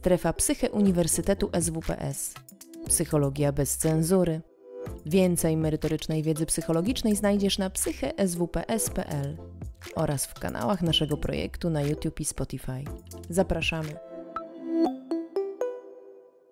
strefa Psyche Uniwersytetu SWPS. Psychologia bez cenzury. Więcej merytorycznej wiedzy psychologicznej znajdziesz na psycheswps.pl oraz w kanałach naszego projektu na YouTube i Spotify. Zapraszamy.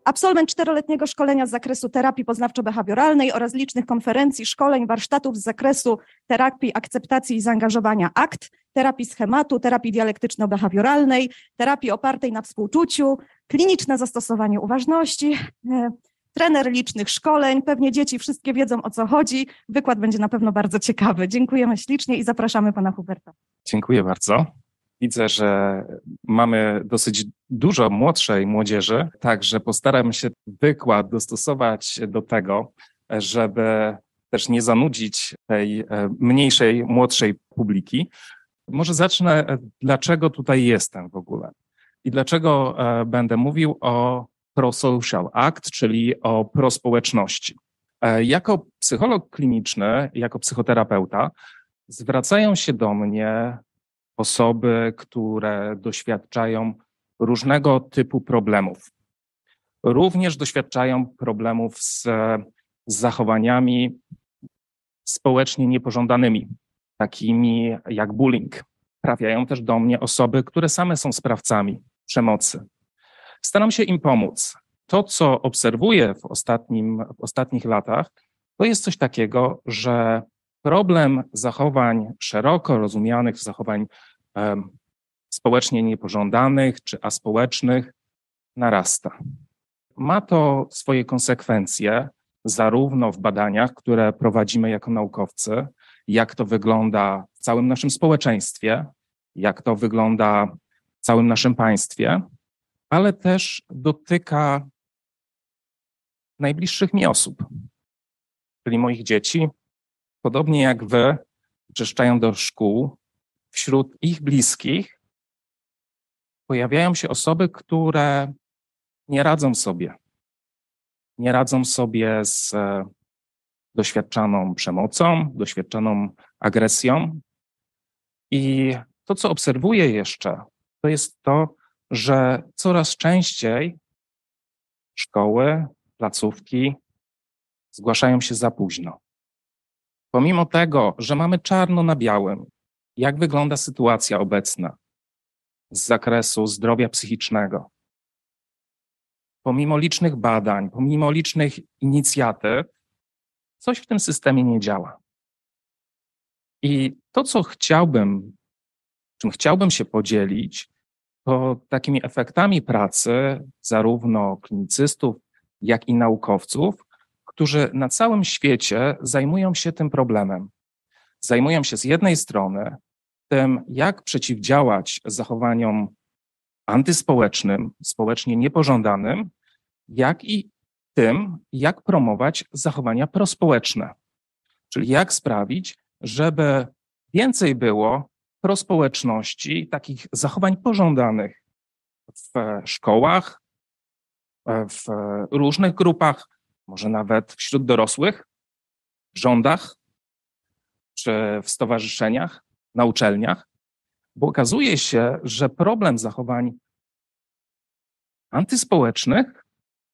Absolwent czteroletniego szkolenia z zakresu terapii poznawczo-behawioralnej oraz licznych konferencji, szkoleń, warsztatów z zakresu terapii akceptacji i zaangażowania ACT, terapii schematu, terapii dialektyczno-behawioralnej, terapii opartej na współczuciu, kliniczne zastosowanie uważności, e, trener licznych szkoleń. Pewnie dzieci wszystkie wiedzą o co chodzi. Wykład będzie na pewno bardzo ciekawy. Dziękujemy ślicznie i zapraszamy pana Huberta. Dziękuję bardzo. Widzę, że mamy dosyć dużo młodszej młodzieży, także postaram się wykład dostosować do tego, żeby też nie zanudzić tej e, mniejszej, młodszej publiki. Może zacznę, e, dlaczego tutaj jestem w ogóle. I dlaczego e, będę mówił o pro-social act, czyli o prospołeczności? E, jako psycholog kliniczny, jako psychoterapeuta, zwracają się do mnie osoby, które doświadczają różnego typu problemów. Również doświadczają problemów z, z e, zachowaniami społecznie niepożądanymi, takimi jak bullying. Trafiają też do mnie osoby, które same są sprawcami przemocy. Staram się im pomóc. To, co obserwuję w, ostatnim, w ostatnich latach, to jest coś takiego, że problem zachowań szeroko rozumianych, zachowań um, społecznie niepożądanych czy aspołecznych narasta. Ma to swoje konsekwencje, zarówno w badaniach, które prowadzimy jako naukowcy, jak to wygląda w całym naszym społeczeństwie, jak to wygląda całym naszym państwie, ale też dotyka najbliższych mi osób, czyli moich dzieci, podobnie jak wy, czyszczają do szkół, wśród ich bliskich pojawiają się osoby, które nie radzą sobie. Nie radzą sobie z e, doświadczaną przemocą, doświadczaną agresją. I to, co obserwuję jeszcze to jest to, że coraz częściej szkoły, placówki zgłaszają się za późno. Pomimo tego, że mamy czarno na białym, jak wygląda sytuacja obecna z zakresu zdrowia psychicznego. Pomimo licznych badań, pomimo licznych inicjatyw, coś w tym systemie nie działa. I to, co chciałbym czym chciałbym się podzielić, to takimi efektami pracy zarówno klinicystów, jak i naukowców, którzy na całym świecie zajmują się tym problemem. Zajmują się z jednej strony tym, jak przeciwdziałać zachowaniom antyspołecznym, społecznie niepożądanym, jak i tym, jak promować zachowania prospołeczne. Czyli jak sprawić, żeby więcej było prospołeczności, takich zachowań pożądanych w szkołach, e, w różnych grupach, może nawet wśród dorosłych, w rządach czy w stowarzyszeniach, na uczelniach, bo okazuje się, że problem zachowań antyspołecznych,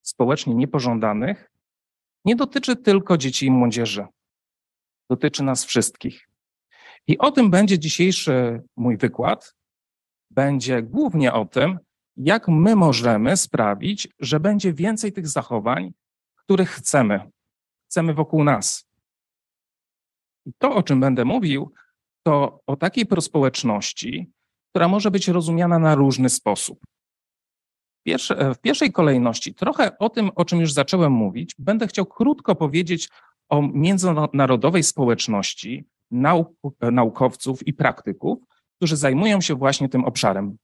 społecznie niepożądanych, nie dotyczy tylko dzieci i młodzieży. Dotyczy nas wszystkich. I o tym będzie dzisiejszy mój wykład. Będzie głównie o tym, jak my możemy sprawić, że będzie więcej tych zachowań, których chcemy, chcemy wokół nas. I to, o czym będę mówił, to o takiej prospołeczności, która może być rozumiana na różny sposób. E, w pierwszej kolejności, trochę o tym, o czym już zacząłem mówić, będę chciał krótko powiedzieć o międzynarodowej społeczności, nauk, e, naukowców i praktyków, którzy zajmują się właśnie tym obszarem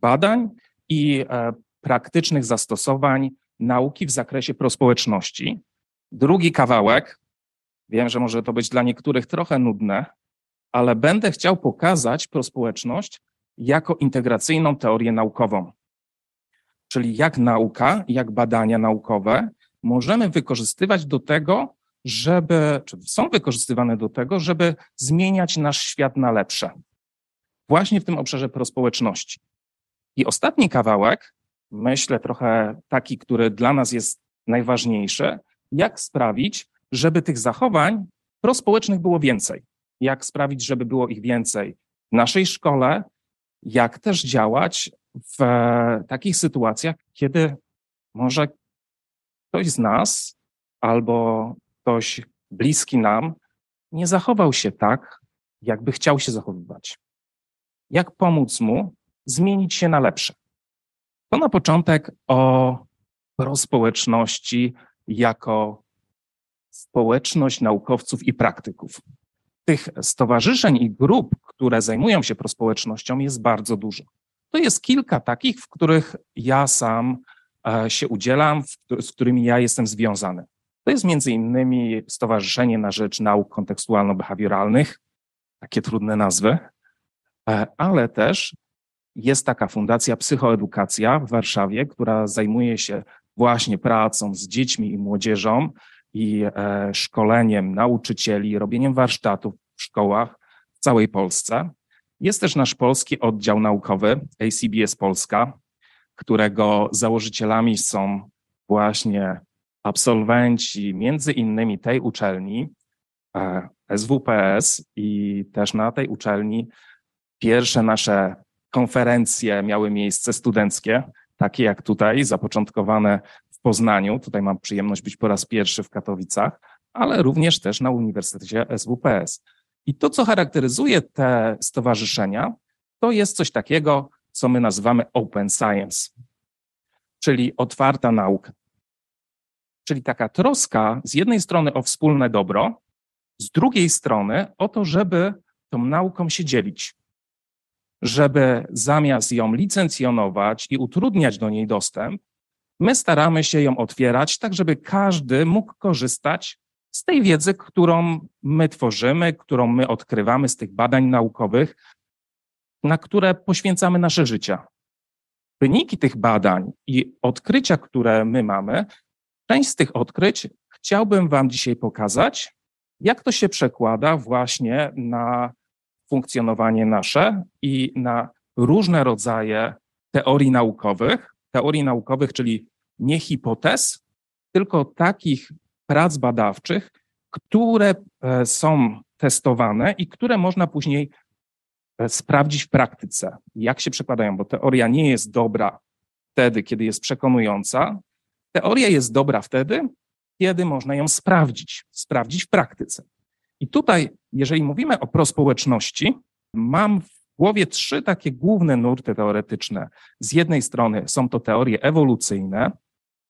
badań i e, praktycznych zastosowań nauki w zakresie prospołeczności. Drugi kawałek, wiem, że może to być dla niektórych trochę nudne, ale będę chciał pokazać prospołeczność jako integracyjną teorię naukową. Czyli jak nauka, jak badania naukowe możemy wykorzystywać do tego, żeby, czy są wykorzystywane do tego, żeby zmieniać nasz świat na lepsze. Właśnie w tym obszarze prospołeczności. I ostatni kawałek, myślę trochę taki, który dla nas jest najważniejszy, jak sprawić, żeby tych zachowań prospołecznych było więcej. Jak sprawić, żeby było ich więcej w naszej szkole, jak też działać w e, takich sytuacjach, kiedy może ktoś z nas albo ktoś bliski nam nie zachował się tak, jakby chciał się zachowywać. Jak pomóc mu zmienić się na lepsze? To na początek o prospołeczności jako społeczność naukowców i praktyków. Tych stowarzyszeń i grup, które zajmują się prospołecznością, jest bardzo dużo. To jest kilka takich, w których ja sam e, się udzielam, z którymi ja jestem związany. To jest między innymi Stowarzyszenie na Rzecz Nauk Kontekstualno-Behawioralnych, takie trudne nazwy, e, ale też jest taka fundacja Psychoedukacja w Warszawie, która zajmuje się właśnie pracą z dziećmi i młodzieżą i e, szkoleniem nauczycieli, robieniem warsztatów w szkołach w całej Polsce. Jest też nasz polski oddział naukowy ACBS Polska, którego założycielami są właśnie absolwenci między innymi tej uczelni, SWPS e, i też na tej uczelni pierwsze nasze konferencje miały miejsce studenckie, takie jak tutaj, zapoczątkowane w Poznaniu. Tutaj mam przyjemność być po raz pierwszy w Katowicach, ale również też na Uniwersytecie SWPS. I to, co charakteryzuje te stowarzyszenia, to jest coś takiego, co my nazywamy open science, czyli otwarta nauka. Czyli taka troska z jednej strony o wspólne dobro, z drugiej strony o to, żeby tą nauką się dzielić, żeby zamiast ją licencjonować i utrudniać do niej dostęp, my staramy się ją otwierać, tak żeby każdy mógł korzystać z tej wiedzy, którą my tworzymy, którą my odkrywamy z tych badań naukowych, na które poświęcamy nasze życie. Wyniki tych badań i odkrycia, które my mamy, Część z tych odkryć chciałbym Wam dzisiaj pokazać, jak to się przekłada właśnie na funkcjonowanie nasze i na różne rodzaje teorii naukowych, teorii naukowych, czyli nie hipotez, tylko takich prac badawczych, które e, są testowane i które można później e, sprawdzić w praktyce, jak się przekładają, bo teoria nie jest dobra wtedy, kiedy jest przekonująca, Teoria jest dobra wtedy, kiedy można ją sprawdzić, sprawdzić w praktyce. I tutaj, jeżeli mówimy o prospołeczności, mam w głowie trzy takie główne nurty teoretyczne. Z jednej strony są to teorie ewolucyjne,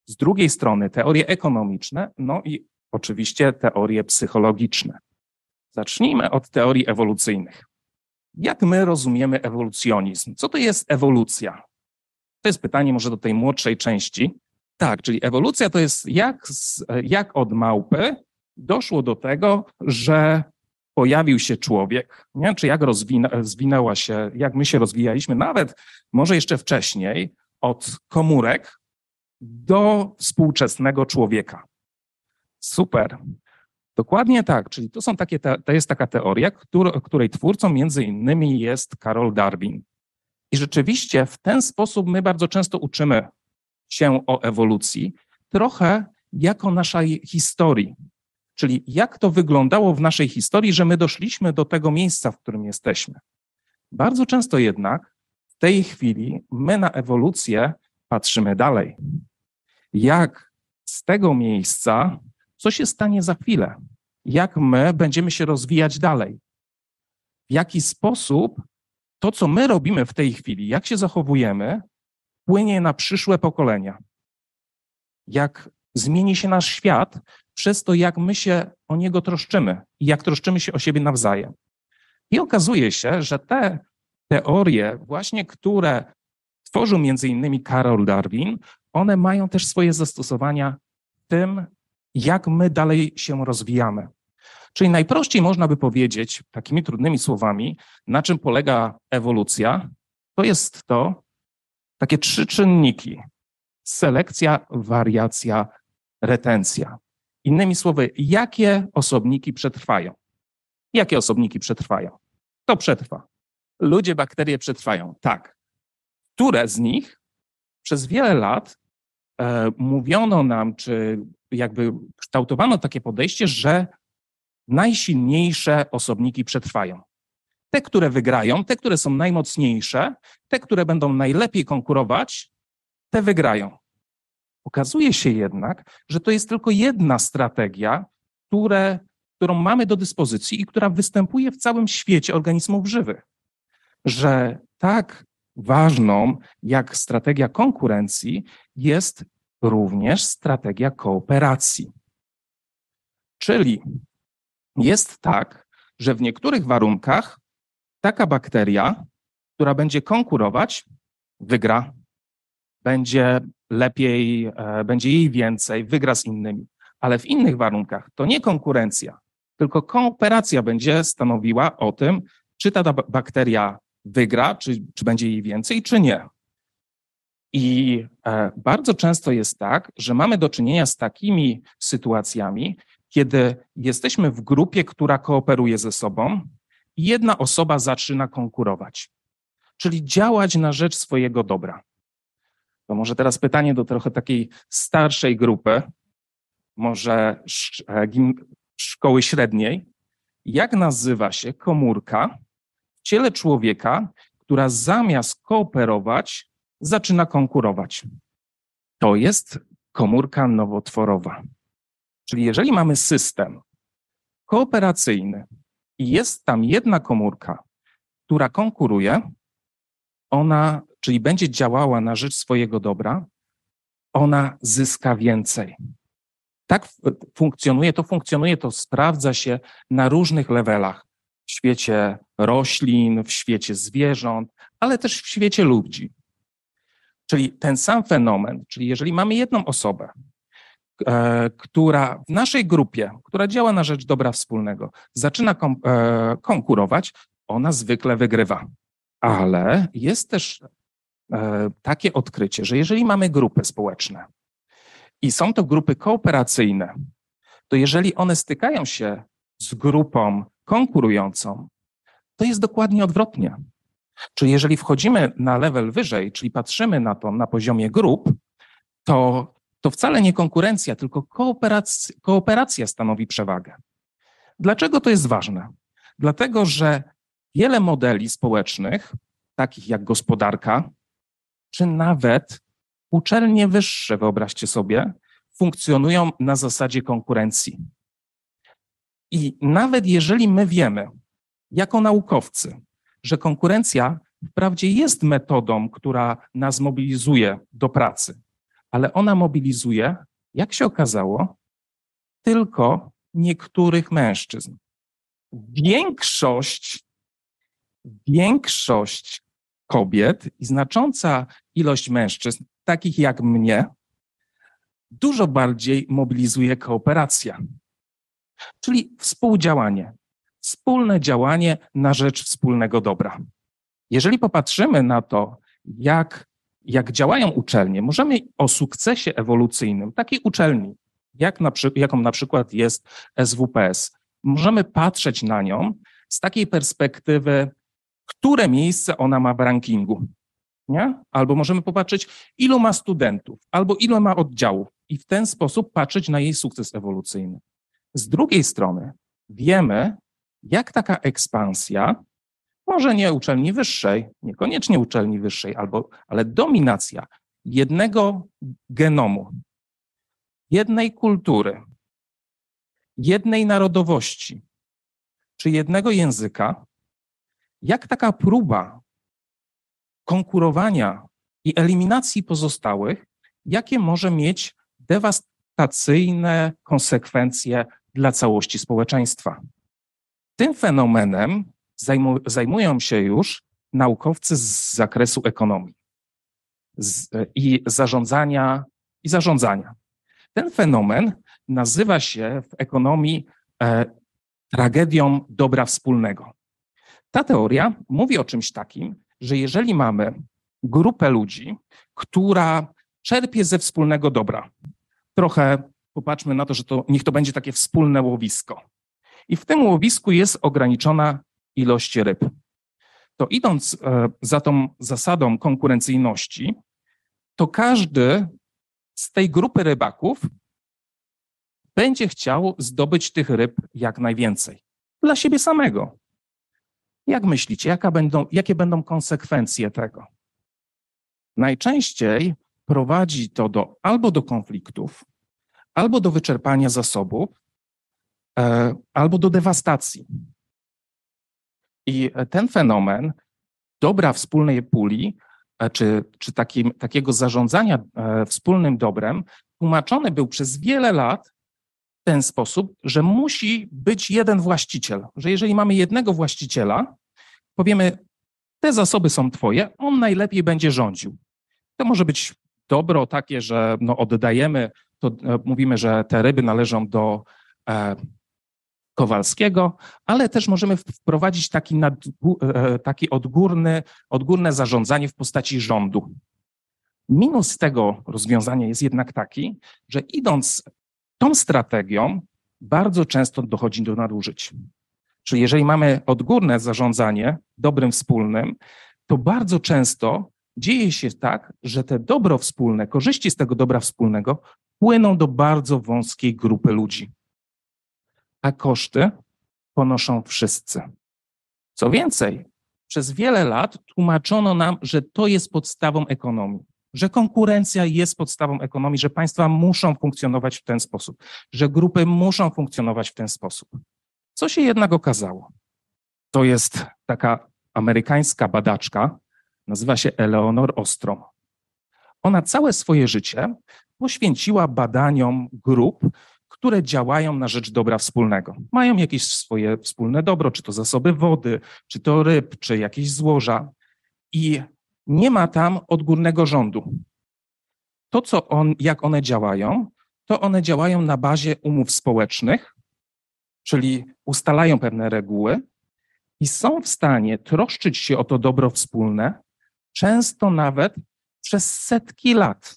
z drugiej strony teorie ekonomiczne, no i oczywiście teorie psychologiczne. Zacznijmy od teorii ewolucyjnych. Jak my rozumiemy ewolucjonizm? Co to jest ewolucja? To jest pytanie może do tej młodszej części tak, czyli ewolucja to jest jak, jak od małpy doszło do tego, że pojawił się człowiek, nie? czy jak rozwina, rozwinęła się, jak my się rozwijaliśmy, nawet może jeszcze wcześniej, od komórek do współczesnego człowieka. Super. Dokładnie tak, czyli to, są takie to jest taka teoria, której twórcą między innymi jest Karol Darwin. I rzeczywiście w ten sposób my bardzo często uczymy się o ewolucji, trochę jako naszej historii. Czyli jak to wyglądało w naszej historii, że my doszliśmy do tego miejsca, w którym jesteśmy. Bardzo często jednak w tej chwili my na ewolucję patrzymy dalej. Jak z tego miejsca, co się stanie za chwilę? Jak my będziemy się rozwijać dalej? W jaki sposób to, co my robimy w tej chwili, jak się zachowujemy, wpłynie na przyszłe pokolenia. Jak zmieni się nasz świat przez to, jak my się o niego troszczymy i jak troszczymy się o siebie nawzajem. I okazuje się, że te teorie, właśnie które tworzył między innymi Karol Darwin, one mają też swoje zastosowania w tym, jak my dalej się rozwijamy. Czyli najprościej można by powiedzieć, takimi trudnymi słowami, na czym polega ewolucja, to jest to, takie trzy czynniki. Selekcja, wariacja, retencja. Innymi słowy, jakie osobniki przetrwają? Jakie osobniki przetrwają? To przetrwa. Ludzie, bakterie przetrwają, tak. Które z nich przez wiele lat e, mówiono nam, czy jakby kształtowano takie podejście, że najsilniejsze osobniki przetrwają. Te, które wygrają, te, które są najmocniejsze, te, które będą najlepiej konkurować, te wygrają. Okazuje się jednak, że to jest tylko jedna strategia, które, którą mamy do dyspozycji i która występuje w całym świecie organizmów żywych. Że tak ważną jak strategia konkurencji jest również strategia kooperacji. Czyli jest tak, że w niektórych warunkach taka bakteria, która będzie konkurować, wygra, będzie lepiej, e, będzie jej więcej, wygra z innymi. Ale w innych warunkach to nie konkurencja, tylko kooperacja będzie stanowiła o tym, czy ta bakteria wygra, czy, czy będzie jej więcej, czy nie. I e, bardzo często jest tak, że mamy do czynienia z takimi sytuacjami, kiedy jesteśmy w grupie, która kooperuje ze sobą, jedna osoba zaczyna konkurować, czyli działać na rzecz swojego dobra. To może teraz pytanie do trochę takiej starszej grupy, może e, szkoły średniej. Jak nazywa się komórka w ciele człowieka, która zamiast kooperować, zaczyna konkurować? To jest komórka nowotworowa. Czyli jeżeli mamy system kooperacyjny, i jest tam jedna komórka, która konkuruje, ona, czyli będzie działała na rzecz swojego dobra, ona zyska więcej. Tak funkcjonuje, to funkcjonuje, to sprawdza się na różnych levelach w świecie roślin, w świecie zwierząt, ale też w świecie ludzi. Czyli ten sam fenomen, czyli jeżeli mamy jedną osobę, E, która w naszej grupie, która działa na rzecz dobra wspólnego, zaczyna kom, e, konkurować, ona zwykle wygrywa. Ale jest też e, takie odkrycie, że jeżeli mamy grupy społeczne i są to grupy kooperacyjne, to jeżeli one stykają się z grupą konkurującą, to jest dokładnie odwrotnie. Czyli jeżeli wchodzimy na level wyżej, czyli patrzymy na to na poziomie grup, to to wcale nie konkurencja, tylko kooperacja, kooperacja stanowi przewagę. Dlaczego to jest ważne? Dlatego, że wiele modeli społecznych, takich jak gospodarka, czy nawet uczelnie wyższe, wyobraźcie sobie, funkcjonują na zasadzie konkurencji. I nawet jeżeli my wiemy, jako naukowcy, że konkurencja wprawdzie jest metodą, która nas mobilizuje do pracy, ale ona mobilizuje, jak się okazało, tylko niektórych mężczyzn. Większość, większość kobiet i znacząca ilość mężczyzn, takich jak mnie, dużo bardziej mobilizuje kooperacja, czyli współdziałanie, wspólne działanie na rzecz wspólnego dobra. Jeżeli popatrzymy na to, jak jak działają uczelnie, możemy o sukcesie ewolucyjnym takiej uczelni, jak na, jaką na przykład jest SWPS, możemy patrzeć na nią z takiej perspektywy, które miejsce ona ma w rankingu. Nie? Albo możemy popatrzeć, ilu ma studentów, albo ile ma oddziałów, i w ten sposób patrzeć na jej sukces ewolucyjny. Z drugiej strony wiemy, jak taka ekspansja może nie uczelni wyższej, niekoniecznie uczelni wyższej, albo, ale dominacja jednego genomu, jednej kultury, jednej narodowości czy jednego języka, jak taka próba konkurowania i eliminacji pozostałych, jakie może mieć dewastacyjne konsekwencje dla całości społeczeństwa. Tym fenomenem zajmują się już naukowcy z zakresu ekonomii e, i zarządzania i zarządzania. Ten fenomen nazywa się w ekonomii e, tragedią dobra wspólnego. Ta teoria mówi o czymś takim, że jeżeli mamy grupę ludzi, która czerpie ze wspólnego dobra, trochę popatrzmy na to, że to niech to będzie takie wspólne łowisko. I w tym łowisku jest ograniczona ilość ryb. To idąc e, za tą zasadą konkurencyjności, to każdy z tej grupy rybaków będzie chciał zdobyć tych ryb jak najwięcej dla siebie samego. Jak myślicie, będą, jakie będą konsekwencje tego? Najczęściej prowadzi to do albo do konfliktów, albo do wyczerpania zasobów, e, albo do dewastacji. I ten fenomen dobra wspólnej puli, e, czy, czy takim, takiego zarządzania e, wspólnym dobrem, tłumaczony był przez wiele lat w ten sposób, że musi być jeden właściciel, że jeżeli mamy jednego właściciela, powiemy, te zasoby są twoje, on najlepiej będzie rządził. To może być dobro takie, że no, oddajemy, to e, mówimy, że te ryby należą do Kowalskiego, ale też możemy wprowadzić taki, nad, e, e, taki odgórny, odgórne zarządzanie w postaci rządu. Minus tego rozwiązania jest jednak taki, że idąc tą strategią, bardzo często dochodzi do nadużyć. Czyli jeżeli mamy odgórne zarządzanie dobrym wspólnym, to bardzo często dzieje się tak, że te dobro wspólne, korzyści z tego dobra wspólnego płyną do bardzo wąskiej grupy ludzi a koszty ponoszą wszyscy. Co więcej, przez wiele lat tłumaczono nam, że to jest podstawą ekonomii, że konkurencja jest podstawą ekonomii, że państwa muszą funkcjonować w ten sposób, że grupy muszą funkcjonować w ten sposób. Co się jednak okazało? To jest taka amerykańska badaczka, nazywa się Eleanor Ostrom. Ona całe swoje życie poświęciła badaniom grup, które działają na rzecz dobra wspólnego. Mają jakieś swoje wspólne dobro, czy to zasoby wody, czy to ryb, czy jakieś złoża. I nie ma tam odgórnego rządu. To, co on, jak one działają, to one działają na bazie umów społecznych, czyli ustalają pewne reguły i są w stanie troszczyć się o to dobro wspólne, często nawet przez setki lat.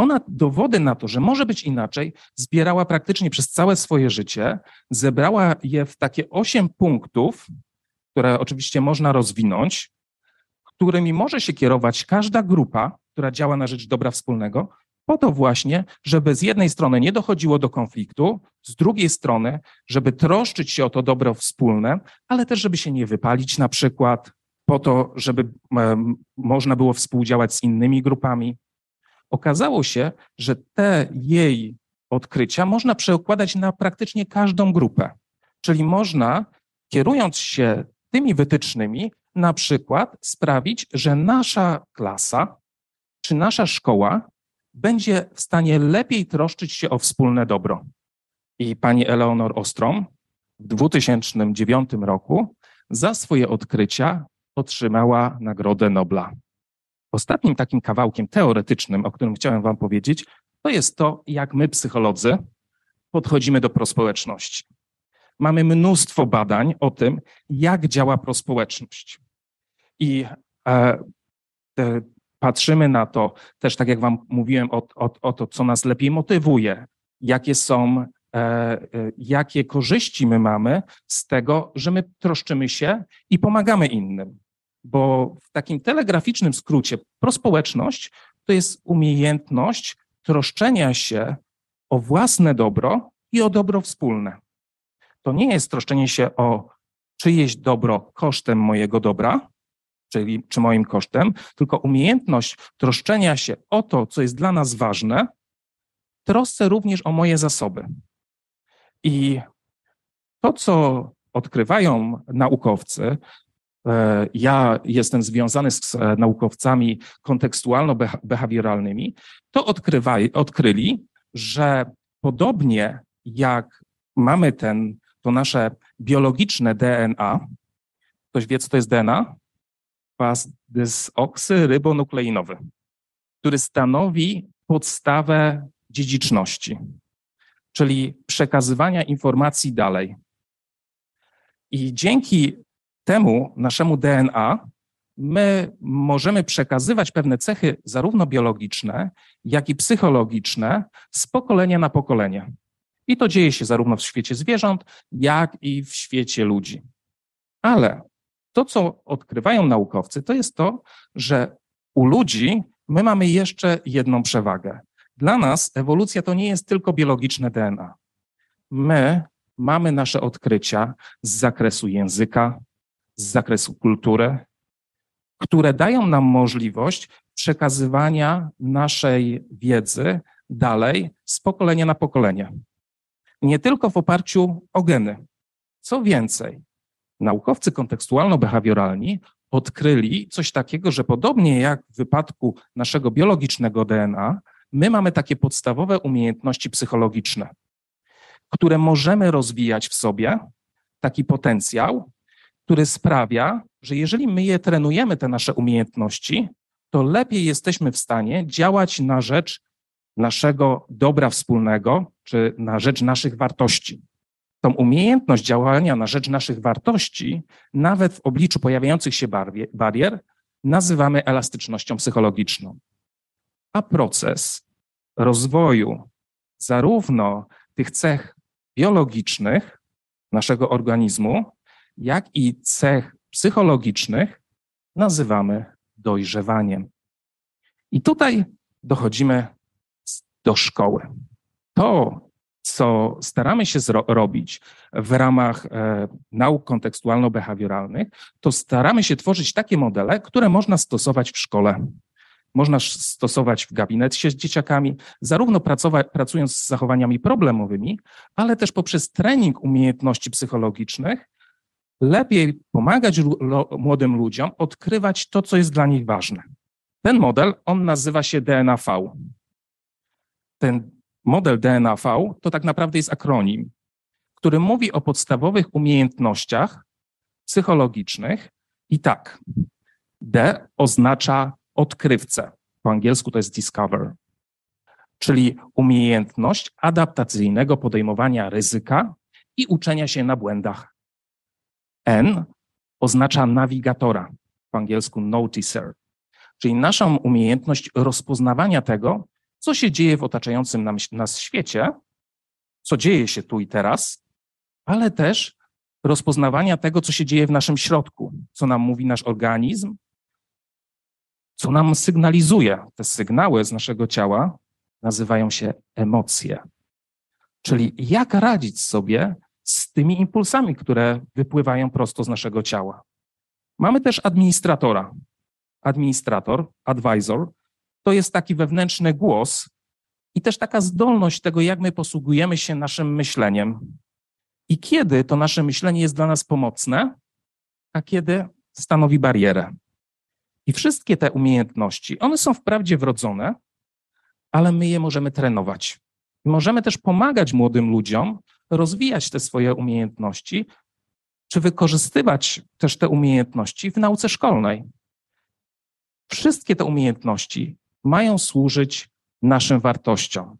Ona dowody na to, że może być inaczej, zbierała praktycznie przez całe swoje życie, zebrała je w takie osiem punktów, które oczywiście można rozwinąć, którymi może się kierować każda grupa, która działa na rzecz dobra wspólnego, po to właśnie, żeby z jednej strony nie dochodziło do konfliktu, z drugiej strony, żeby troszczyć się o to dobro wspólne, ale też, żeby się nie wypalić na przykład, po to, żeby można było współdziałać z innymi grupami. Okazało się, że te jej odkrycia można przekładać na praktycznie każdą grupę. Czyli można, kierując się tymi wytycznymi, na przykład sprawić, że nasza klasa czy nasza szkoła będzie w stanie lepiej troszczyć się o wspólne dobro. I pani Eleonor Ostrom w 2009 roku za swoje odkrycia otrzymała Nagrodę Nobla. Ostatnim takim kawałkiem teoretycznym, o którym chciałem Wam powiedzieć, to jest to, jak my, psycholodzy, podchodzimy do prospołeczności. Mamy mnóstwo badań o tym, jak działa prospołeczność. I e, te, patrzymy na to też, tak jak Wam mówiłem, o, o, o to, co nas lepiej motywuje, jakie są, e, e jakie korzyści my mamy z tego, że my troszczymy się i pomagamy innym bo w takim telegraficznym skrócie prospołeczność to jest umiejętność troszczenia się o własne dobro i o dobro wspólne. To nie jest troszczenie się o czyjeś dobro kosztem mojego dobra, czyli czy moim kosztem, tylko umiejętność troszczenia się o to, co jest dla nas ważne, trosce również o moje zasoby. I to, co odkrywają naukowcy, E, ja jestem związany z e, naukowcami kontekstualno-behawioralnymi, to odkrywaj, odkryli, że podobnie jak mamy ten, to nasze biologiczne DNA, ktoś wie, co to jest DNA? Kwas dysoksyrybonukleinowy, który stanowi podstawę dziedziczności, czyli przekazywania informacji dalej. I dzięki temu naszemu DNA my możemy przekazywać pewne cechy, zarówno biologiczne, jak i psychologiczne, z pokolenia na pokolenie. I to dzieje się zarówno w świecie zwierząt, jak i w świecie ludzi. Ale to, co odkrywają naukowcy, to jest to, że u ludzi my mamy jeszcze jedną przewagę. Dla nas ewolucja to nie jest tylko biologiczne DNA. My mamy nasze odkrycia z zakresu języka, z zakresu kultury, które dają nam możliwość przekazywania naszej wiedzy dalej z pokolenia na pokolenie. Nie tylko w oparciu o geny. Co więcej, naukowcy kontekstualno-behawioralni odkryli coś takiego, że podobnie jak w wypadku naszego biologicznego DNA, my mamy takie podstawowe umiejętności psychologiczne, które możemy rozwijać w sobie, taki potencjał, który sprawia, że jeżeli my je trenujemy, te nasze umiejętności, to lepiej jesteśmy w stanie działać na rzecz naszego dobra wspólnego, czy na rzecz naszych wartości. Tą umiejętność działania na rzecz naszych wartości, nawet w obliczu pojawiających się barier, nazywamy elastycznością psychologiczną. A proces rozwoju zarówno tych cech biologicznych naszego organizmu, jak i cech psychologicznych nazywamy dojrzewaniem. I tutaj dochodzimy do szkoły. To, co staramy się robić w ramach e, nauk kontekstualno-behawioralnych, to staramy się tworzyć takie modele, które można stosować w szkole. Można stosować w gabinecie z dzieciakami, zarówno pracując z zachowaniami problemowymi, ale też poprzez trening umiejętności psychologicznych lepiej pomagać młodym ludziom odkrywać to, co jest dla nich ważne. Ten model, on nazywa się DNAV. Ten model DNAV to tak naprawdę jest akronim, który mówi o podstawowych umiejętnościach psychologicznych i tak. D oznacza odkrywcę. Po angielsku to jest discover. Czyli umiejętność adaptacyjnego podejmowania ryzyka i uczenia się na błędach N oznacza nawigatora, po angielsku noticer, czyli naszą umiejętność rozpoznawania tego, co się dzieje w otaczającym nam, nas świecie, co dzieje się tu i teraz, ale też rozpoznawania tego, co się dzieje w naszym środku, co nam mówi nasz organizm, co nam sygnalizuje. Te sygnały z naszego ciała nazywają się emocje. Czyli jak radzić sobie z tymi impulsami, które wypływają prosto z naszego ciała. Mamy też administratora. Administrator, advisor, to jest taki wewnętrzny głos i też taka zdolność tego, jak my posługujemy się naszym myśleniem i kiedy to nasze myślenie jest dla nas pomocne, a kiedy stanowi barierę. I wszystkie te umiejętności, one są wprawdzie wrodzone, ale my je możemy trenować. Możemy też pomagać młodym ludziom rozwijać te swoje umiejętności, czy wykorzystywać też te umiejętności w nauce szkolnej. Wszystkie te umiejętności mają służyć naszym wartościom.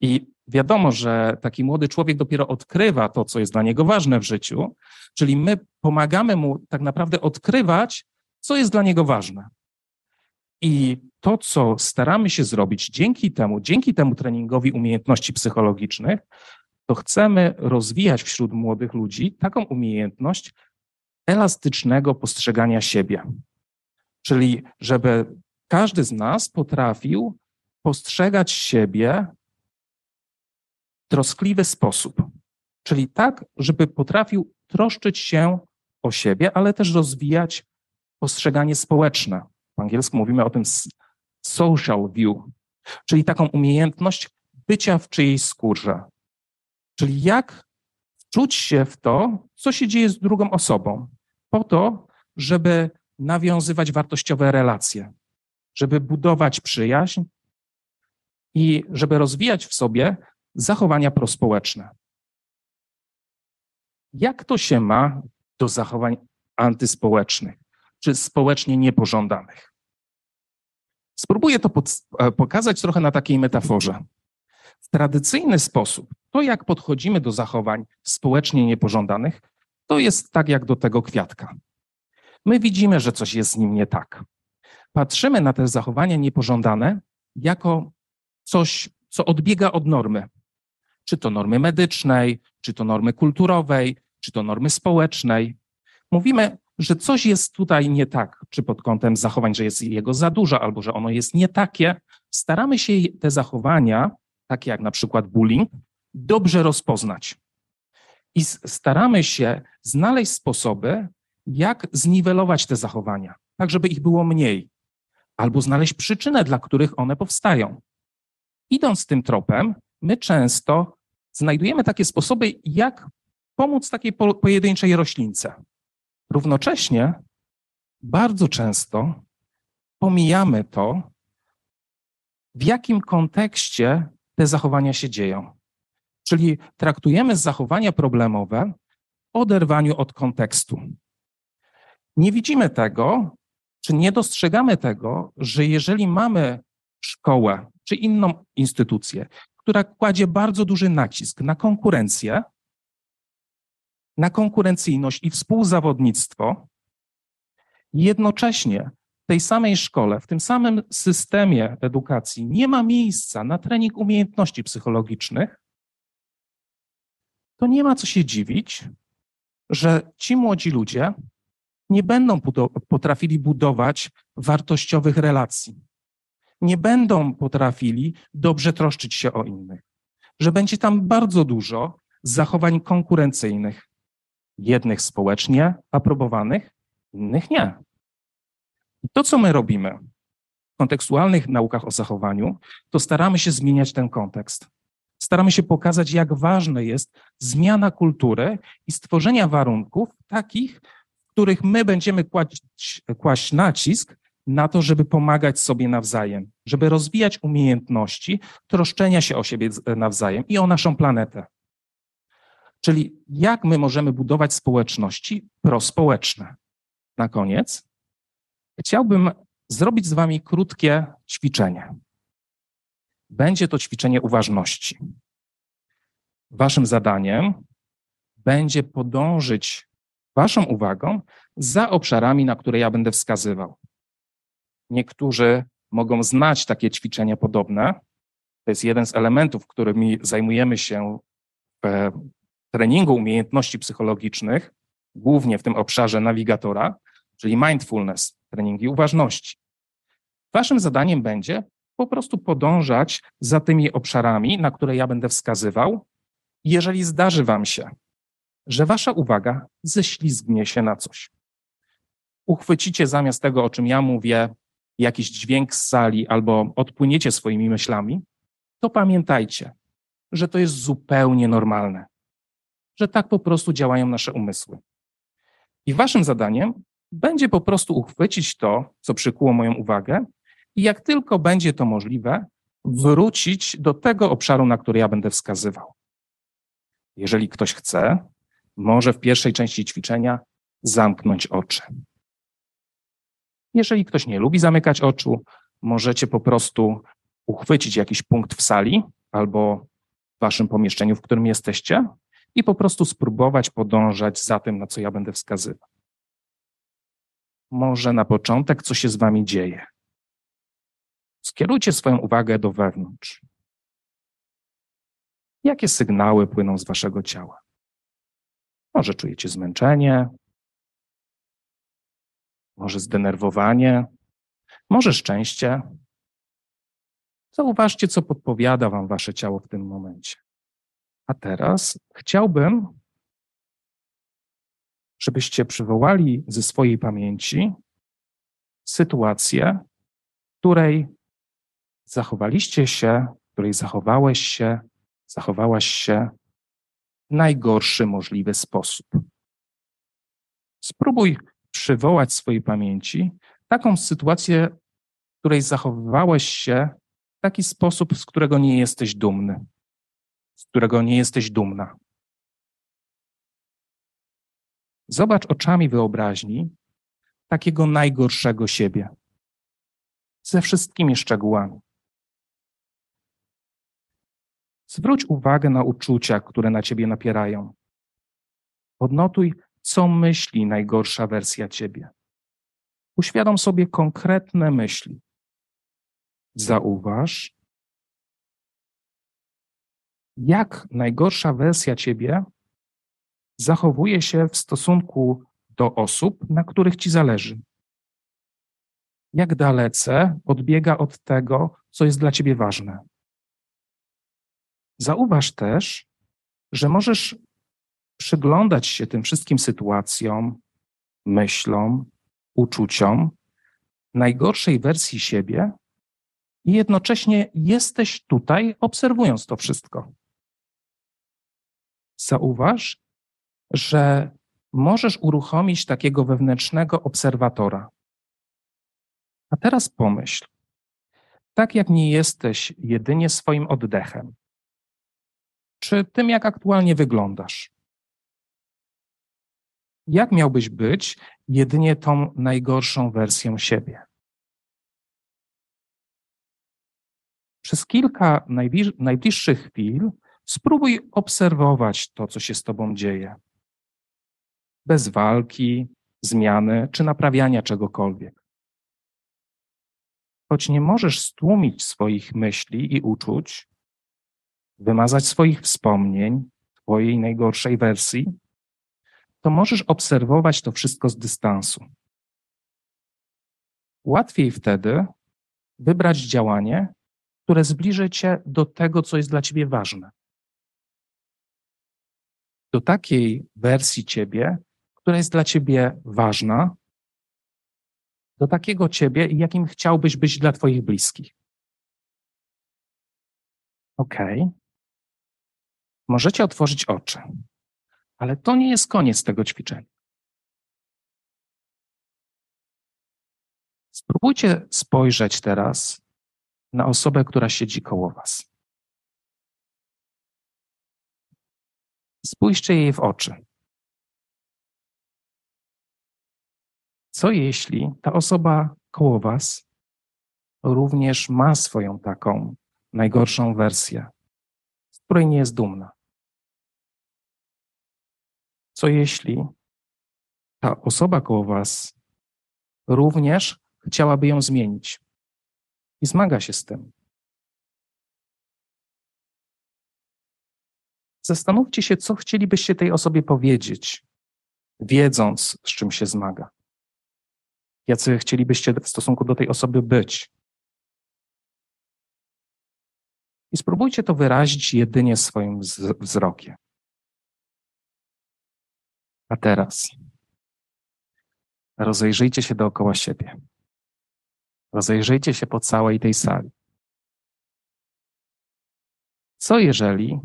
I wiadomo, że taki młody człowiek dopiero odkrywa to, co jest dla niego ważne w życiu, czyli my pomagamy mu tak naprawdę odkrywać, co jest dla niego ważne. I to, co staramy się zrobić dzięki temu, dzięki temu treningowi umiejętności psychologicznych, to chcemy rozwijać wśród młodych ludzi taką umiejętność elastycznego postrzegania siebie. Czyli, żeby każdy z nas potrafił postrzegać siebie w troskliwy sposób. Czyli tak, żeby potrafił troszczyć się o siebie, ale też rozwijać postrzeganie społeczne. W angielsku mówimy o tym social view, czyli taką umiejętność bycia w czyjejś skórze, Czyli jak wczuć się w to, co się dzieje z drugą osobą, po to, żeby nawiązywać wartościowe relacje, żeby budować przyjaźń i żeby rozwijać w sobie zachowania prospołeczne. Jak to się ma do zachowań antyspołecznych czy społecznie niepożądanych? Spróbuję to pod, e, pokazać trochę na takiej metaforze w tradycyjny sposób, to jak podchodzimy do zachowań społecznie niepożądanych, to jest tak jak do tego kwiatka. My widzimy, że coś jest z nim nie tak. Patrzymy na te zachowania niepożądane jako coś, co odbiega od normy. Czy to normy medycznej, czy to normy kulturowej, czy to normy społecznej. Mówimy, że coś jest tutaj nie tak, czy pod kątem zachowań, że jest jego za dużo, albo że ono jest nie takie. Staramy się te zachowania takie jak na przykład bullying, dobrze rozpoznać. I staramy się znaleźć sposoby, jak zniwelować te zachowania, tak żeby ich było mniej, albo znaleźć przyczynę, dla których one powstają. Idąc tym tropem, my często znajdujemy takie sposoby, jak pomóc takiej pojedynczej roślince. Równocześnie bardzo często pomijamy to, w jakim kontekście te zachowania się dzieją. Czyli traktujemy zachowania problemowe w oderwaniu od kontekstu. Nie widzimy tego, czy nie dostrzegamy tego, że jeżeli mamy szkołę czy inną instytucję, która kładzie bardzo duży nacisk na konkurencję, na konkurencyjność i współzawodnictwo, jednocześnie tej samej szkole, w tym samym systemie edukacji nie ma miejsca na trening umiejętności psychologicznych, to nie ma co się dziwić, że ci młodzi ludzie nie będą potrafili budować wartościowych relacji, nie będą potrafili dobrze troszczyć się o innych, że będzie tam bardzo dużo zachowań konkurencyjnych, jednych społecznie aprobowanych, innych nie. I to, co my robimy w kontekstualnych naukach o zachowaniu, to staramy się zmieniać ten kontekst. Staramy się pokazać, jak ważna jest zmiana kultury i stworzenia warunków takich, w których my będziemy kłaść, kłaść nacisk na to, żeby pomagać sobie nawzajem, żeby rozwijać umiejętności troszczenia się o siebie nawzajem i o naszą planetę. Czyli jak my możemy budować społeczności prospołeczne. Na koniec Chciałbym zrobić z Wami krótkie ćwiczenie. Będzie to ćwiczenie uważności. Waszym zadaniem będzie podążyć Waszą uwagą za obszarami, na które ja będę wskazywał. Niektórzy mogą znać takie ćwiczenia podobne. To jest jeden z elementów, którymi zajmujemy się w e, treningu umiejętności psychologicznych, głównie w tym obszarze nawigatora, czyli mindfulness treningi uważności. Waszym zadaniem będzie po prostu podążać za tymi obszarami, na które ja będę wskazywał. Jeżeli zdarzy Wam się, że Wasza uwaga ześlizgnie się na coś, uchwycicie zamiast tego, o czym ja mówię, jakiś dźwięk z sali albo odpłyniecie swoimi myślami, to pamiętajcie, że to jest zupełnie normalne, że tak po prostu działają nasze umysły. I Waszym zadaniem będzie po prostu uchwycić to, co przykuło moją uwagę i jak tylko będzie to możliwe, wrócić do tego obszaru, na który ja będę wskazywał. Jeżeli ktoś chce, może w pierwszej części ćwiczenia zamknąć oczy. Jeżeli ktoś nie lubi zamykać oczu, możecie po prostu uchwycić jakiś punkt w sali albo w waszym pomieszczeniu, w którym jesteście, i po prostu spróbować podążać za tym, na co ja będę wskazywał może na początek, co się z wami dzieje. Skierujcie swoją uwagę do wewnątrz. Jakie sygnały płyną z waszego ciała? Może czujecie zmęczenie, może zdenerwowanie, może szczęście. Zauważcie, co podpowiada wam wasze ciało w tym momencie. A teraz chciałbym, żebyście przywołali ze swojej pamięci sytuację, w której zachowaliście się, w której zachowałeś się, zachowałaś się w najgorszy możliwy sposób. Spróbuj przywołać swojej pamięci taką sytuację, w której zachowywałeś się w taki sposób, z którego nie jesteś dumny, z którego nie jesteś dumna. Zobacz oczami wyobraźni takiego najgorszego siebie ze wszystkimi szczegółami. Zwróć uwagę na uczucia, które na ciebie napierają. Odnotuj, co myśli najgorsza wersja ciebie. Uświadom sobie konkretne myśli. Zauważ, jak najgorsza wersja ciebie zachowuje się w stosunku do osób, na których ci zależy? Jak dalece odbiega od tego, co jest dla ciebie ważne? Zauważ też, że możesz przyglądać się tym wszystkim sytuacjom, myślom, uczuciom najgorszej wersji siebie i jednocześnie jesteś tutaj, obserwując to wszystko. Zauważ, że możesz uruchomić takiego wewnętrznego obserwatora. A teraz pomyśl, tak jak nie jesteś jedynie swoim oddechem, czy tym, jak aktualnie wyglądasz? Jak miałbyś być jedynie tą najgorszą wersją siebie? Przez kilka najbliższych chwil spróbuj obserwować to, co się z tobą dzieje bez walki, zmiany czy naprawiania czegokolwiek. Choć nie możesz stłumić swoich myśli i uczuć, wymazać swoich wspomnień, twojej najgorszej wersji, to możesz obserwować to wszystko z dystansu. Łatwiej wtedy wybrać działanie, które zbliży cię do tego, co jest dla ciebie ważne. Do takiej wersji ciebie, która jest dla ciebie ważna, do takiego ciebie, jakim chciałbyś być dla twoich bliskich. Ok. Możecie otworzyć oczy, ale to nie jest koniec tego ćwiczenia. Spróbujcie spojrzeć teraz na osobę, która siedzi koło Was. Spójrzcie jej w oczy. Co jeśli ta osoba koło Was również ma swoją taką najgorszą wersję, z której nie jest dumna? Co jeśli ta osoba koło Was również chciałaby ją zmienić i zmaga się z tym? Zastanówcie się, co chcielibyście tej osobie powiedzieć, wiedząc, z czym się zmaga jacy chcielibyście w stosunku do tej osoby być. I spróbujcie to wyrazić jedynie swoim wzrokiem. A teraz rozejrzyjcie się dookoła siebie. Rozejrzyjcie się po całej tej sali. Co jeżeli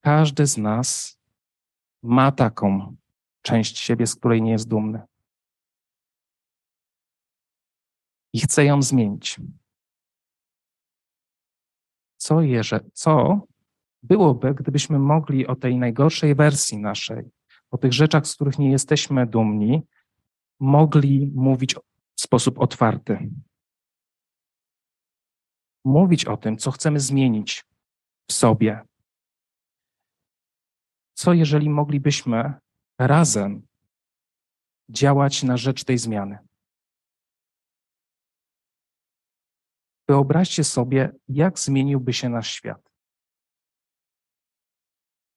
każdy z nas ma taką część siebie, z której nie jest dumny? i chcę ją zmienić. Co, jeże, co byłoby, gdybyśmy mogli o tej najgorszej wersji naszej, o tych rzeczach, z których nie jesteśmy dumni, mogli mówić w sposób otwarty? Mówić o tym, co chcemy zmienić w sobie. Co jeżeli moglibyśmy razem działać na rzecz tej zmiany? Wyobraźcie sobie, jak zmieniłby się nasz świat.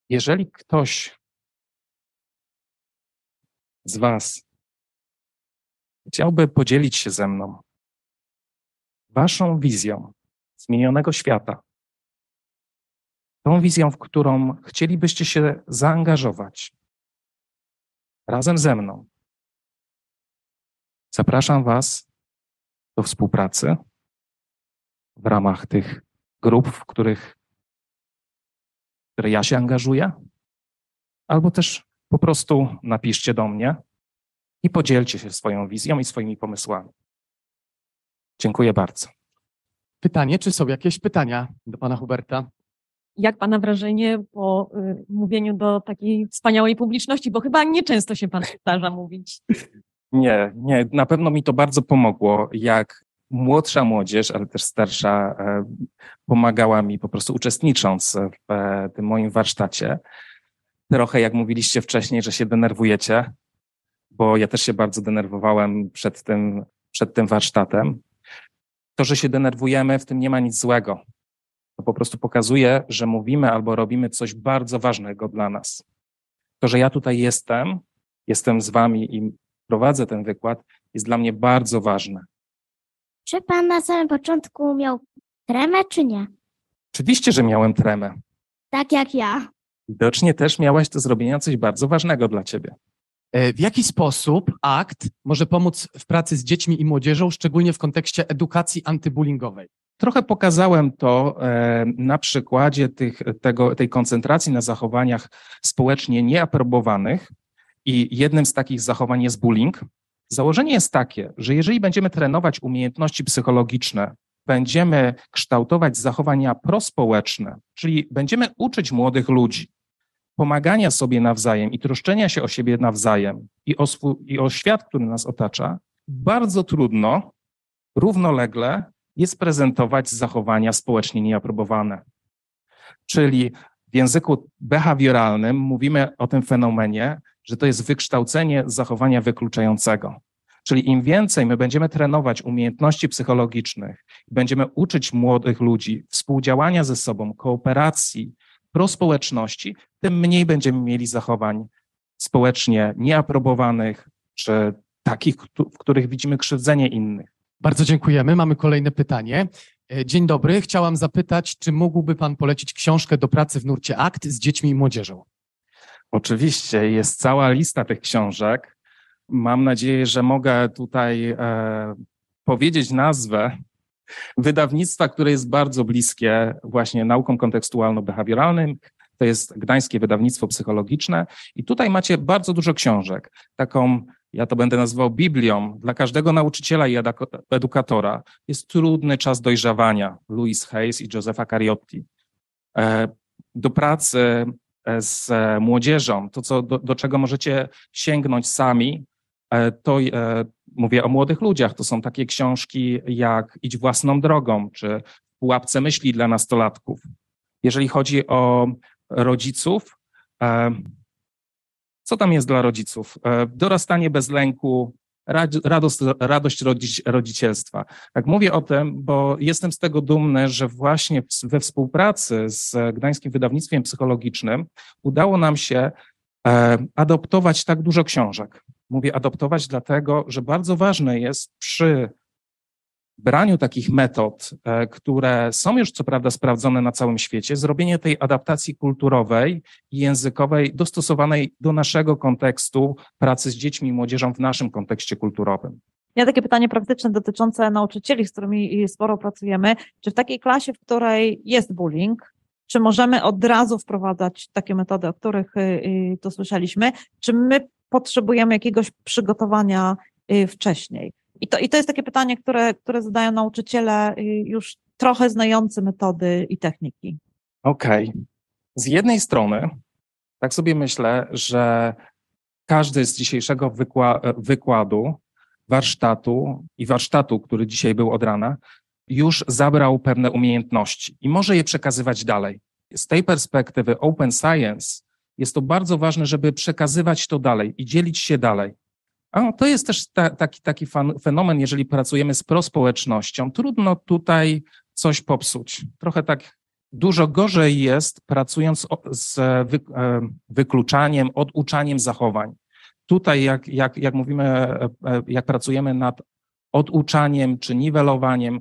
Jeżeli ktoś z Was chciałby podzielić się ze mną Waszą wizją zmienionego świata, tą wizją, w którą chcielibyście się zaangażować razem ze mną, zapraszam Was do współpracy w ramach tych grup, w których w które ja się angażuję, albo też po prostu napiszcie do mnie i podzielcie się swoją wizją i swoimi pomysłami. Dziękuję bardzo. Pytanie, czy są jakieś pytania do pana Huberta? Jak pana wrażenie po y, mówieniu do takiej wspaniałej publiczności, bo chyba nieczęsto się pan zdarza mówić. Nie, nie, na pewno mi to bardzo pomogło, jak młodsza młodzież, ale też starsza, e, pomagała mi po prostu uczestnicząc w e, tym moim warsztacie. Trochę jak mówiliście wcześniej, że się denerwujecie, bo ja też się bardzo denerwowałem przed tym, przed tym warsztatem. To, że się denerwujemy, w tym nie ma nic złego. To po prostu pokazuje, że mówimy albo robimy coś bardzo ważnego dla nas. To, że ja tutaj jestem, jestem z wami i prowadzę ten wykład, jest dla mnie bardzo ważne czy pan na samym początku miał tremę, czy nie? Oczywiście, że miałem tremę. Tak jak ja. Widocznie też miałaś do zrobienia coś bardzo ważnego dla ciebie. E, w jaki sposób akt może pomóc w pracy z dziećmi i młodzieżą, szczególnie w kontekście edukacji antybullyingowej? Trochę pokazałem to e, na przykładzie tych, tego, tej koncentracji na zachowaniach społecznie nieaprobowanych. I jednym z takich zachowań jest bullying, Założenie jest takie, że jeżeli będziemy trenować umiejętności psychologiczne, będziemy kształtować zachowania prospołeczne, czyli będziemy uczyć młodych ludzi pomagania sobie nawzajem i troszczenia się o siebie nawzajem i o, swój, i o świat, który nas otacza, bardzo trudno równolegle jest prezentować zachowania społecznie nieaprobowane. Czyli w języku behawioralnym mówimy o tym fenomenie że to jest wykształcenie zachowania wykluczającego. Czyli im więcej my będziemy trenować umiejętności psychologicznych, będziemy uczyć młodych ludzi współdziałania ze sobą, kooperacji, prospołeczności, tym mniej będziemy mieli zachowań społecznie nieaprobowanych czy takich, w których widzimy krzywdzenie innych. Bardzo dziękujemy. Mamy kolejne pytanie. E, dzień dobry. Chciałam zapytać, czy mógłby Pan polecić książkę do pracy w nurcie akt z dziećmi i młodzieżą? Oczywiście, jest cała lista tych książek. Mam nadzieję, że mogę tutaj e, powiedzieć nazwę wydawnictwa, które jest bardzo bliskie właśnie naukom kontekstualno-behawioralnym. To jest Gdańskie Wydawnictwo Psychologiczne. I tutaj macie bardzo dużo książek. Taką, ja to będę nazywał Biblią, dla każdego nauczyciela i edukatora. Jest trudny czas dojrzewania Louis Hayes i Josefa Cariotti. E, do pracy z e, młodzieżą, to co, do, do czego możecie sięgnąć sami, e, to e, mówię o młodych ludziach. To są takie książki jak Idź własną drogą, czy Pułapce myśli dla nastolatków. Jeżeli chodzi o rodziców, co tam jest dla rodziców? Dorastanie bez lęku, radość, radość rodzic, rodzicielstwa. Tak mówię o tym, bo jestem z tego dumny, że właśnie we współpracy z Gdańskim Wydawnictwem Psychologicznym udało nam się e, adoptować tak dużo książek. Mówię adoptować dlatego, że bardzo ważne jest przy braniu takich metod, e, które są już co prawda sprawdzone na całym świecie, zrobienie tej adaptacji kulturowej i językowej dostosowanej do naszego kontekstu pracy z dziećmi i młodzieżą w naszym kontekście kulturowym. Ja takie pytanie praktyczne dotyczące nauczycieli, z którymi sporo pracujemy. Czy w takiej klasie, w której jest bullying, czy możemy od razu wprowadzać takie metody, o których y, y, tu słyszeliśmy? Czy my potrzebujemy jakiegoś przygotowania y, wcześniej? I to, I to jest takie pytanie, które, które zadają nauczyciele y, już trochę znający metody i techniki. Okej. Okay. Z jednej strony, tak sobie myślę, że każdy z dzisiejszego wykła- wykładu, warsztatu i warsztatu, który dzisiaj był od rana, już zabrał pewne umiejętności i może je przekazywać dalej. Z tej perspektywy Open Science jest to bardzo ważne, żeby przekazywać to dalej i dzielić się dalej. No, to jest też ta, taki, taki fan, fenomen, jeżeli pracujemy z prospołecznością. Trudno tutaj coś popsuć. Trochę tak dużo gorzej jest pracując z e, wy, e, wykluczaniem, oduczaniem zachowań. Tutaj, jak, jak, jak mówimy, e, jak pracujemy nad oduczaniem czy niwelowaniem,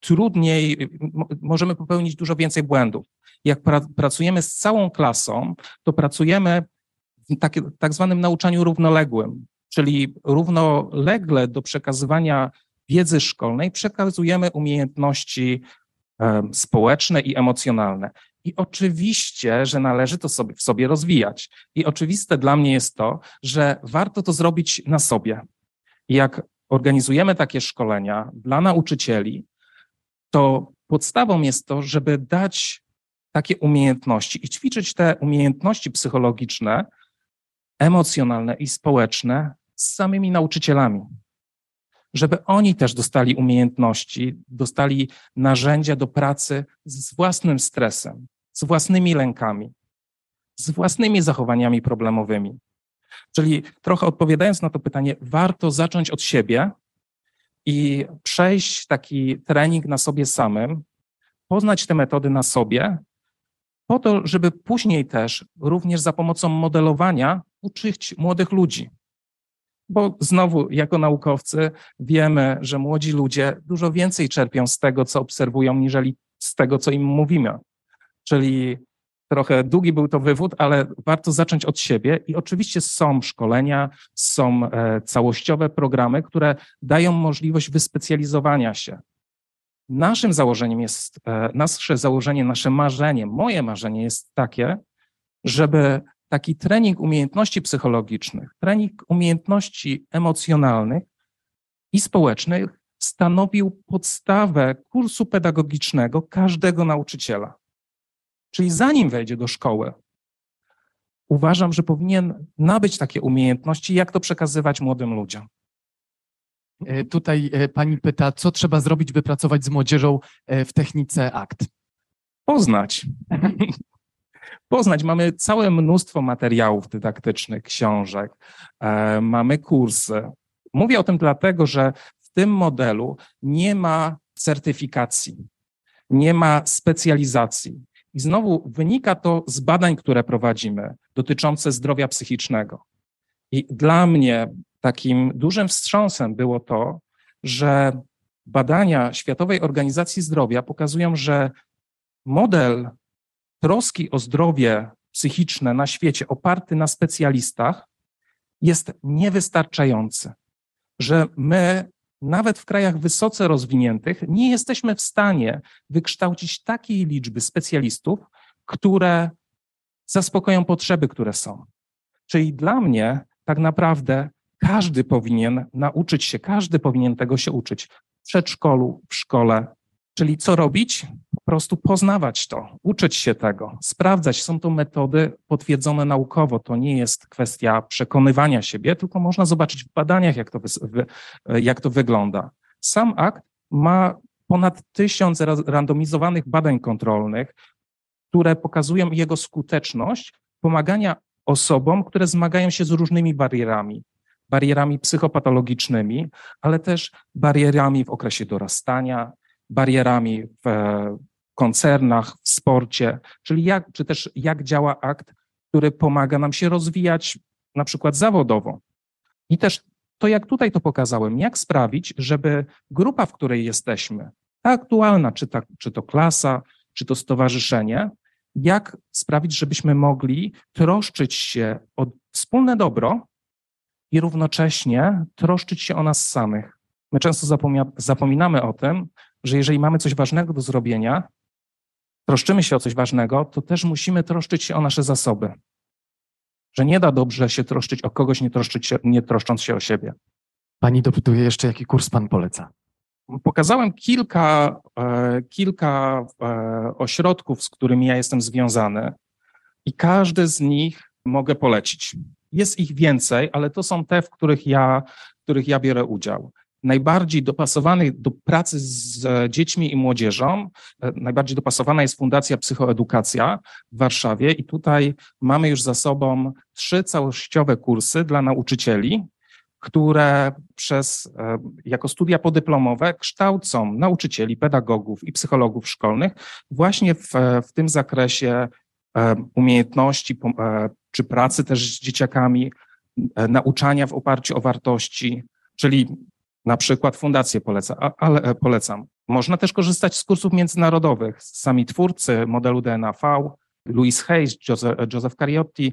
trudniej, możemy popełnić dużo więcej błędów. Jak pra, pracujemy z całą klasą, to pracujemy w tak, tak zwanym nauczaniu równoległym, Czyli równolegle do przekazywania wiedzy szkolnej przekazujemy umiejętności e, społeczne i emocjonalne. I oczywiście, że należy to sobie, w sobie rozwijać. I oczywiste dla mnie jest to, że warto to zrobić na sobie. Jak organizujemy takie szkolenia dla nauczycieli, to podstawą jest to, żeby dać takie umiejętności i ćwiczyć te umiejętności psychologiczne, emocjonalne i społeczne z samymi nauczycielami, żeby oni też dostali umiejętności, dostali narzędzia do pracy z własnym stresem, z własnymi lękami, z własnymi zachowaniami problemowymi. Czyli trochę odpowiadając na to pytanie, warto zacząć od siebie i przejść taki trening na sobie samym, poznać te metody na sobie, po to, żeby później też również za pomocą modelowania uczyć młodych ludzi. Bo znowu, jako naukowcy, wiemy, że młodzi ludzie dużo więcej czerpią z tego, co obserwują, niżeli z tego, co im mówimy. Czyli trochę długi był to wywód, ale warto zacząć od siebie. I oczywiście są szkolenia, są e, całościowe programy, które dają możliwość wyspecjalizowania się. Naszym założeniem jest, e, nasze założenie, nasze marzenie, moje marzenie jest takie, żeby taki trening umiejętności psychologicznych, trening umiejętności emocjonalnych i społecznych stanowił podstawę kursu pedagogicznego każdego nauczyciela. Czyli zanim wejdzie do szkoły, uważam, że powinien nabyć takie umiejętności, jak to przekazywać młodym ludziom. E, tutaj e, pani pyta, co trzeba zrobić, by pracować z młodzieżą e, w technice ACT? Poznać. poznać. Mamy całe mnóstwo materiałów dydaktycznych, książek, e, mamy kursy. Mówię o tym dlatego, że w tym modelu nie ma certyfikacji, nie ma specjalizacji. I znowu wynika to z badań, które prowadzimy dotyczące zdrowia psychicznego. I dla mnie takim dużym wstrząsem było to, że badania Światowej Organizacji Zdrowia pokazują, że model troski o zdrowie psychiczne na świecie oparty na specjalistach jest niewystarczający. Że my, nawet w krajach wysoce rozwiniętych, nie jesteśmy w stanie wykształcić takiej liczby specjalistów, które zaspokoją potrzeby, które są. Czyli dla mnie tak naprawdę każdy powinien nauczyć się, każdy powinien tego się uczyć w przedszkolu, w szkole, Czyli co robić? Po prostu poznawać to, uczyć się tego, sprawdzać. Są to metody potwierdzone naukowo. To nie jest kwestia przekonywania siebie, tylko można zobaczyć w badaniach, jak to, jak to wygląda. Sam akt ma ponad tysiąc randomizowanych badań kontrolnych, które pokazują jego skuteczność pomagania osobom, które zmagają się z różnymi barierami. Barierami psychopatologicznymi, ale też barierami w okresie dorastania, barierami w e, koncernach, w sporcie, czyli jak, czy też jak działa akt, który pomaga nam się rozwijać na przykład zawodowo. I też to, jak tutaj to pokazałem, jak sprawić, żeby grupa, w której jesteśmy, ta aktualna, czy, ta, czy to klasa, czy to stowarzyszenie, jak sprawić, żebyśmy mogli troszczyć się o wspólne dobro i równocześnie troszczyć się o nas samych. My często zapominamy o tym, że jeżeli mamy coś ważnego do zrobienia, troszczymy się o coś ważnego, to też musimy troszczyć się o nasze zasoby. Że nie da dobrze się troszczyć o kogoś, nie, troszczyć się, nie troszcząc się o siebie. Pani dopytuje jeszcze, jaki kurs pan poleca? Pokazałem kilka, e, kilka e, ośrodków, z którymi ja jestem związany, i każdy z nich mogę polecić. Jest ich więcej, ale to są te, w których ja, w których ja biorę udział najbardziej dopasowanych do pracy z e, dziećmi i młodzieżą, e, najbardziej dopasowana jest Fundacja Psychoedukacja w Warszawie i tutaj mamy już za sobą trzy całościowe kursy dla nauczycieli, które przez, e, jako studia podyplomowe kształcą nauczycieli, pedagogów i psychologów szkolnych właśnie w, w tym zakresie umiejętności czy pracy też z dzieciakami, nauczania w oparciu o wartości, czyli na przykład fundację poleca, ale e, polecam. Można też korzystać z kursów międzynarodowych. Sami twórcy modelu DNAV, Louis Hayes, e, Joseph, Cariotti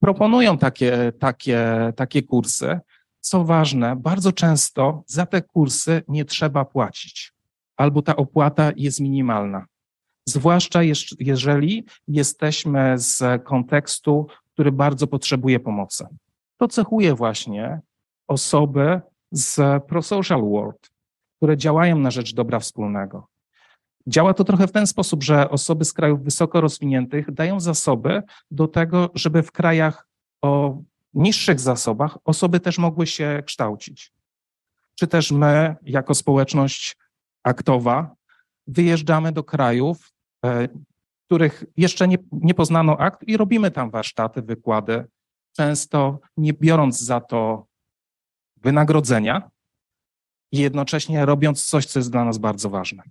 proponują takie, takie, takie kursy. Co ważne, bardzo często za te kursy nie trzeba płacić, albo ta opłata jest minimalna. Zwłaszcza jeżeli jesteśmy z kontekstu, który bardzo potrzebuje pomocy. To cechuje właśnie osoby, z ProSocial World, które działają na rzecz dobra wspólnego. Działa to trochę w ten sposób, że osoby z krajów wysoko rozwiniętych dają zasoby do tego, żeby w krajach o niższych zasobach osoby też mogły się kształcić. Czy też my, jako społeczność aktowa, wyjeżdżamy do krajów, e, których jeszcze nie, nie poznano akt i robimy tam warsztaty, wykłady, często nie biorąc za to wynagrodzenia i jednocześnie robiąc coś, co jest dla nas bardzo ważne.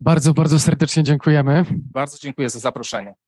Bardzo, bardzo serdecznie dziękujemy. Bardzo dziękuję za zaproszenie.